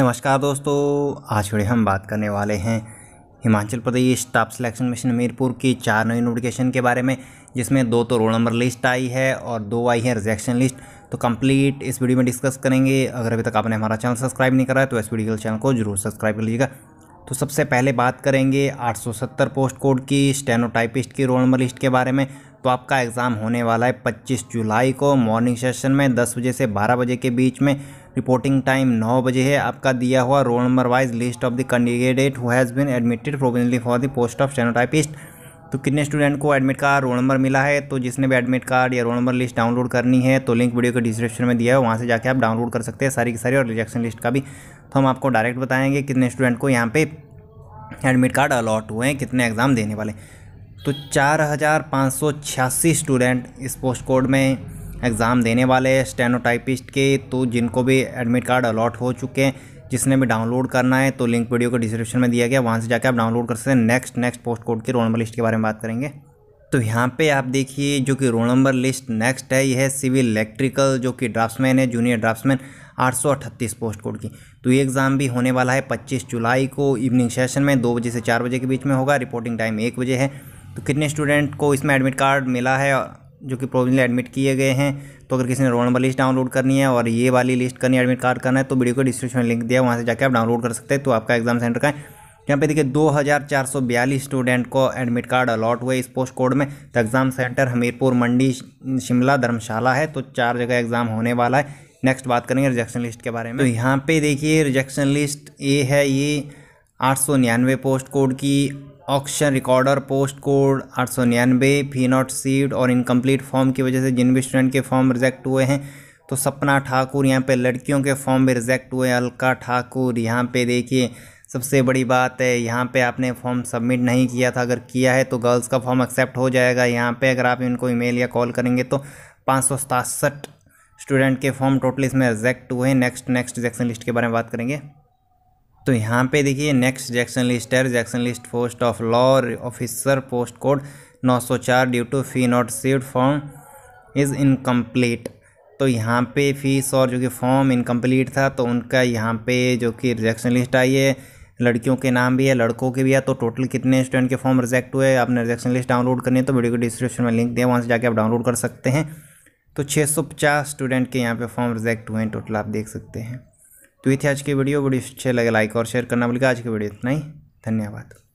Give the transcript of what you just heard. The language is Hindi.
नमस्कार दोस्तों आज फिर हम बात करने वाले हैं Himachal Pradesh staff selection mission Mirpur की चार नई नोटिफिकेशन के बारे में जिसमें दो तो रोल नंबर लिस्ट आई है और दो आई है रिजेक्शन लिस्ट तो कंप्लीट इस वीडियो में डिस्कस करेंगे अगर अभी तक आपने हमारा चैनल सब्सक्राइब नहीं करा है तो इस वीडियो के चैनल को जरूर सब्सक्राइब कर लीजिएगा तो सबसे पहले बात करेंगे 870 पोस्ट कोड की स्टेनोटाइपिस्ट की रोल नंबर लिस्ट के बारे में तो आपका एग्ज़ाम होने वाला है 25 जुलाई को मॉर्निंग सेशन में 10 बजे से 12 बजे के बीच में रिपोर्टिंग टाइम नौ बजे है आपका दिया हुआ roll number wise list of the candidate who has admitted provisionally for the post of stenotypist तो कितने स्टूडेंट को एडमिट कार्ड रोल नंबर मिला है तो जिसने भी एडमिट कार्ड या रोल नंबर लिस्ट डाउनलोड करनी है तो लिंक वीडियो के डिस्क्रिप्शन में दिया है वहाँ से जाके आप डाउनलोड कर सकते हैं सारी की सारी और रिजेक्शन लिस्ट का भी तो हम आपको डायरेक्ट बताएंगे कितने स्टूडेंट को यहाँ पे एडमिट कार्ड अलॉट हुए हैं कितने एग्ज़ाम देने वाले तो चार हज़ार पाँच सौ छियासी स्टूडेंट इस पोस्ट कोड में एग्ज़ाम देने वाले स्टेनोटाइपिस्ट के तो जिनको भी एडमिट कार्ड अलॉट हो चुके हैं जिसने भी डाउनलोड करना है तो लिंक वीडियो के डिस्क्रिप्शन में दिया गया वहाँ से जाकर आप डाउनलोड कर सकते हैं नेक्स्ट नेक्स्ट पोस्ट कोड की रोल नंबर लिस्ट के बारे में बात करेंगे तो यहाँ पे आप देखिए जो कि रोल नंबर लिस्ट नेक्स्ट है यह है सिविल इलेक्ट्रिकल जो कि ड्राफ्टमैन है जूनियर ड्राफ्टमैन आठ पोस्ट कोड की तो ये एग्ज़ाम भी होने वाला है पच्चीस जुलाई को इवनिंग सेशन में दो बजे से चार बजे के बीच में होगा रिपोर्टिंग टाइम एक बजे है तो कितने स्टूडेंट को इसमें एडमिट कार्ड मिला है जो कि प्रोविजनली एडमिट किए गए हैं तो अगर किसी ने रोल नंबर लिस्ट डाउनलोड करनी है और ये वाली लिस्ट करनी है एडमिट कार्ड करना है तो वीडियो को डिस्क्रिप्शन में लिंक दिया वहाँ से जाकर आप डाउनलोड कर सकते हैं तो आपका एग्जाम सेंटर का है यहाँ पे देखिए 2442 स्टूडेंट को एडमिट कार्ड अलॉट हुए इस पोस्ट कोड में तो एग्ज़ाम सेंटर हमीरपुर मंडी शिमला धर्मशाला है तो चार जगह एग्ज़ाम होने वाला है नेक्स्ट बात करेंगे रिजेक्शन लिस्ट के बारे में तो यहाँ पे देखिए रिजेक्शन लिस्ट ए है ये आठ सौ निन्यानवे पोस्ट कोड की ऑक्शन रिकॉर्डर पोस्ट कोड आठ सौ निन्यानवे फी नॉट सीट और इनकम्प्लीट फॉर्म की वजह से जिन भी स्टूडेंट के फॉर्म रिजेक्ट हुए हैं तो सपना ठाकुर यहाँ पे लड़कियों के फॉर्म भी रिजेक्ट हुए अलका ठाकुर यहाँ पे देखिए सबसे बड़ी बात है यहाँ पे आपने फॉर्म सबमिट नहीं किया था अगर किया है तो गर्ल्स का फॉर्म एक्सेप्ट हो जाएगा यहाँ पे अगर आप इनको ईमेल या कॉल करेंगे तो पाँच सौ सतासठ स्टूडेंट के फॉर्म टोटली इसमें रिजेक्ट हुए नेक्स्ट नेक्स्ट रिजेक्शन लिस्ट के बारे में बात करेंगे तो यहाँ पे देखिए नेक्स्ट जैक्सन लिस्ट है rejection list post of law officer post code 904 due to fee not seed form is incomplete तो यहाँ पे फीस और जो कि फॉर्म इनकम्प्लीट था तो उनका यहाँ पे जो कि रिजेक्शन लिस्ट आई है लड़कियों के नाम भी है लड़कों के भी है तो टोटल कितने स्टूडेंट के फॉर्म रिजेक्ट हुए आपने रिजेक्शन लिस्ट डाउनलोड करनी है तो वीडियो को डिस्क्रिप्शन में लिंक दिया वहाँ से जाके आप डाउनलोड कर सकते हैं तो छः स्टूडेंट के यहाँ पे फॉर्म रिजेक्ट हुए हैं टोटल आप देख सकते हैं तो ये थी आज की वीडियो बड़ी अच्छे लगे लाइक और शेयर करना भूलिएगा आज की वीडियो इतना ही धन्यवाद